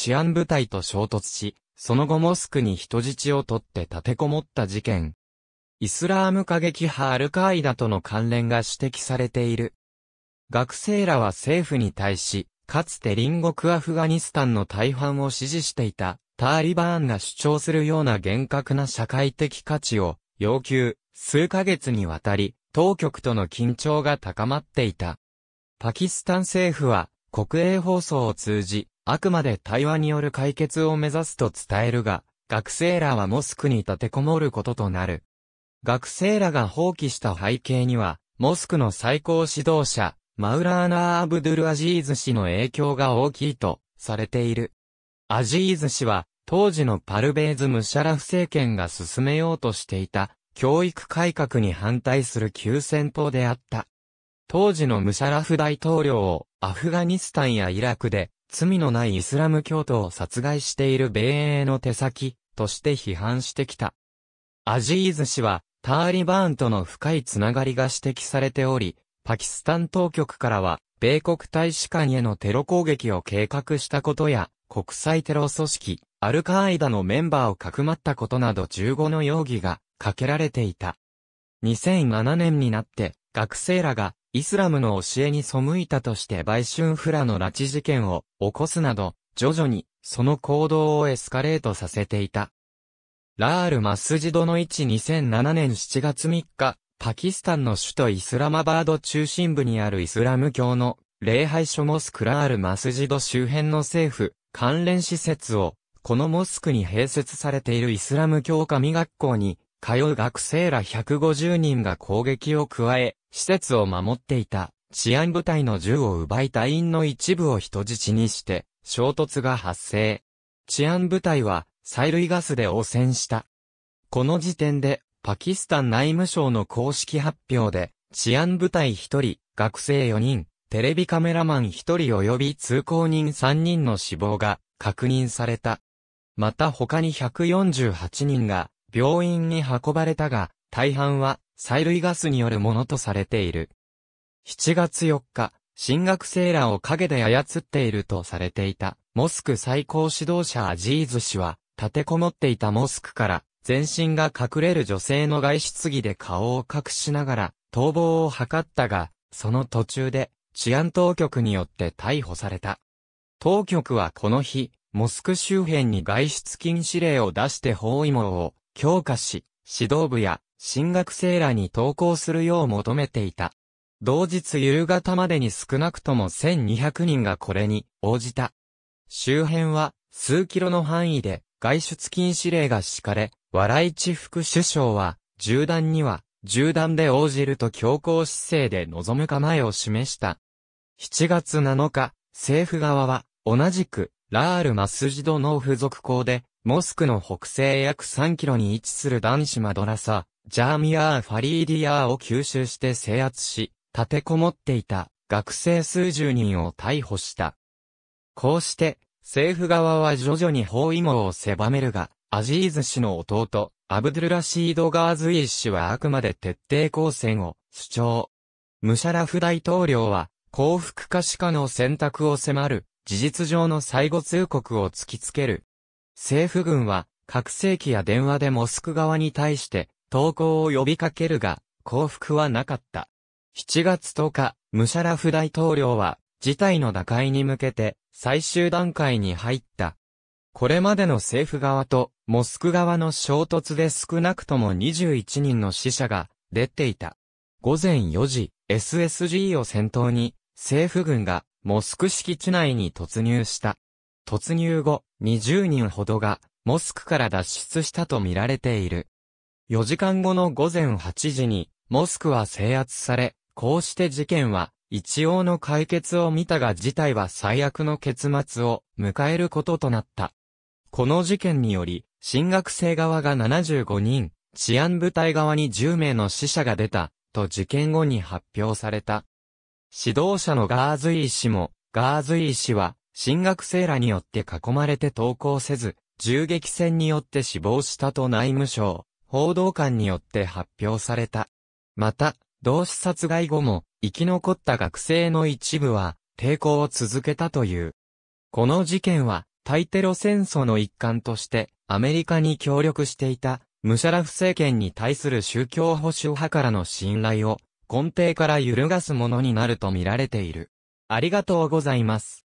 治安部隊と衝突し、その後モスクに人質を取って立てこもった事件。イスラーム過激派アルカイダとの関連が指摘されている。学生らは政府に対し、かつて隣国アフガニスタンの大半を支持していたタリバーンが主張するような厳格な社会的価値を要求、数ヶ月にわたり当局との緊張が高まっていた。パキスタン政府は国営放送を通じあくまで対話による解決を目指すと伝えるが、学生らはモスクに立てこもることとなる。学生らが放棄した背景には、モスクの最高指導者、マウラーナー・アブドゥル・アジーズ氏の影響が大きいとされている。アジーズ氏は、当時のパルベーズ・ムシャラフ政権が進めようとしていた、教育改革に反対する急戦党であった。当時のムシャラフ大統領をアフガニスタンやイラクで罪のないイスラム教徒を殺害している米英の手先、として批判してきた。アジーズ氏は、ターリバーンとの深いつながりが指摘されており、パキスタン当局からは、米国大使館へのテロ攻撃を計画したことや、国際テロ組織、アルカーイダのメンバーをかくまったことなど15の容疑がかけられていた。2007年になって、学生らがイスラムの教えに背いたとして売春フラの拉致事件を起こすなど、徐々にその行動をエスカレートさせていた。ラール・マスジドの位置2007年7月3日、パキスタンの首都イスラマバード中心部にあるイスラム教の礼拝所モスクラール・マスジド周辺の政府、関連施設を、このモスクに併設されているイスラム教神学校に、通う学生ら150人が攻撃を加え、施設を守っていた治安部隊の銃を奪い隊員の一部を人質にして、衝突が発生。治安部隊は、催涙ガスで汚染した。この時点で、パキスタン内務省の公式発表で、治安部隊1人、学生4人、テレビカメラマン1人及び通行人3人の死亡が確認された。また他に148人が病院に運ばれたが、大半は催涙ガスによるものとされている。7月4日、新学生らを陰で操っているとされていた、モスク最高指導者アジーズ氏は、立てこもっていたモスクから、全身が隠れる女性の外出着で顔を隠しながら、逃亡を図ったが、その途中で、治安当局によって逮捕された。当局はこの日、モスク周辺に外出禁止令を出して包囲網を強化し、指導部や進学生らに投稿するよう求めていた。同日夕方までに少なくとも1200人がこれに応じた。周辺は数キロの範囲で外出禁止令が敷かれ、笑い地副首相は銃弾には銃弾で応じると強硬姿勢で臨む構えを示した。7月7日、政府側は同じくラール・マスジドの付属校でモスクの北西約3キロに位置する男子マドラサ、ジャーミアー・ファリーディアーを吸収して制圧し、立てこもっていた学生数十人を逮捕した。こうして、政府側は徐々に包囲網を狭めるが、アジーズ氏の弟、アブドゥルラシード・ガーズイ氏はあくまで徹底抗戦を主張。ムシャラフ大統領は、幸福か死かの選択を迫る、事実上の最後通告を突きつける。政府軍は、拡声機や電話でモスク側に対して、投降を呼びかけるが、降伏はなかった。7月10日、ムシャラフ大統領は、事態の打開に向けて、最終段階に入った。これまでの政府側と、モスク側の衝突で少なくとも21人の死者が、出ていた。午前4時、SSG を先頭に、政府軍が、モスク敷地内に突入した。突入後、20人ほどが、モスクから脱出したと見られている。4時間後の午前8時に、モスクは制圧され、こうして事件は、一応の解決を見たが事態は最悪の結末を迎えることとなった。この事件により、新学生側が75人、治安部隊側に10名の死者が出た、と事件後に発表された。指導者のガーズイー氏も、ガーズイー氏は、進学生らによって囲まれて投降せず、銃撃戦によって死亡したと内務省、報道官によって発表された。また、同志殺害後も、生き残った学生の一部は、抵抗を続けたという。この事件は、対テロ戦争の一環として、アメリカに協力していた、ムシャラフ政権に対する宗教保守派からの信頼を、根底から揺るがすものになると見られている。ありがとうございます。